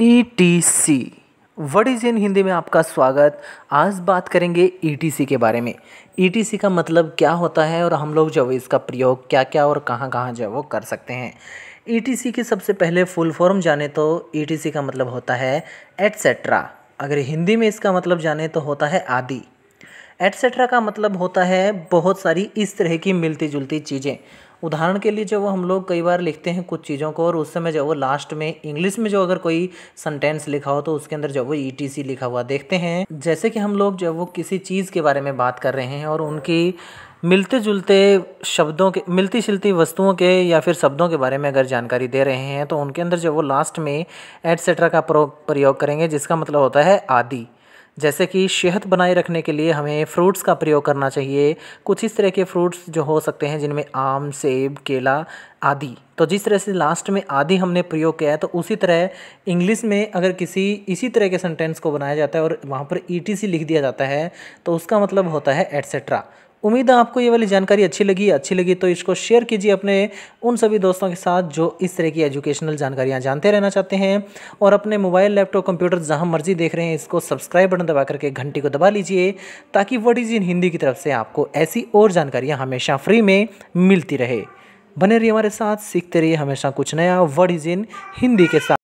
etc word is in Hindi में आपका स्वागत आज बात करेंगे ईटीसी e के बारे में ईटीसी e का मतलब क्या होता है और हम लोग जो इसका प्रयोग क्या क्या और कहाँ कहाँ जो वो कर सकते हैं ईटीसी e के सबसे पहले फुल फॉर्म जाने तो ईटीसी का मतलब होता है एटसेट्रा अगर हिंदी में इसका मतलब जाने तो होता है आदि एटसेट्रा का मतलब होता है बहुत सारी इस तरह की मिलती जुलती चीज़ें उदाहरण के लिए जब वो हम लोग कई बार लिखते हैं कुछ चीज़ों को और उस समय जब वो लास्ट में इंग्लिश में जो अगर कोई सेंटेंस लिखा हो तो उसके अंदर जब वो ई e लिखा हुआ देखते हैं जैसे कि हम लोग जब वो किसी चीज़ के बारे में बात कर रहे हैं और उनकी मिलते जुलते शब्दों के मिलती जुलती वस्तुओं के या फिर शब्दों के बारे में अगर जानकारी दे रहे हैं तो उनके अंदर जब वो लास्ट में एटसेट्रा का प्रयोग करेंगे जिसका मतलब होता है आदि जैसे कि सेहत बनाए रखने के लिए हमें फ्रूट्स का प्रयोग करना चाहिए कुछ इस तरह के फ्रूट्स जो हो सकते हैं जिनमें आम सेब केला आदि तो जिस तरह से लास्ट में आदि हमने प्रयोग किया है तो उसी तरह इंग्लिश में अगर किसी इसी तरह के सेंटेंस को बनाया जाता है और वहाँ पर ई e लिख दिया जाता है तो उसका मतलब होता है एट्सेट्रा उम्मीद है आपको ये वाली जानकारी अच्छी लगी अच्छी लगी तो इसको शेयर कीजिए अपने उन सभी दोस्तों के साथ जो इस तरह की एजुकेशनल जानकारियाँ जानते रहना चाहते हैं और अपने मोबाइल लैपटॉप कंप्यूटर जहाँ मर्जी देख रहे हैं इसको सब्सक्राइब बटन दबा करके घंटी को दबा लीजिए ताकि वर्ड इज इन हिंदी की तरफ से आपको ऐसी और जानकारियाँ हमेशा फ्री में मिलती रहे बने रहिए हमारे साथ सीखते रहिए हमेशा कुछ नया वर्ड इज इन हिंदी के साथ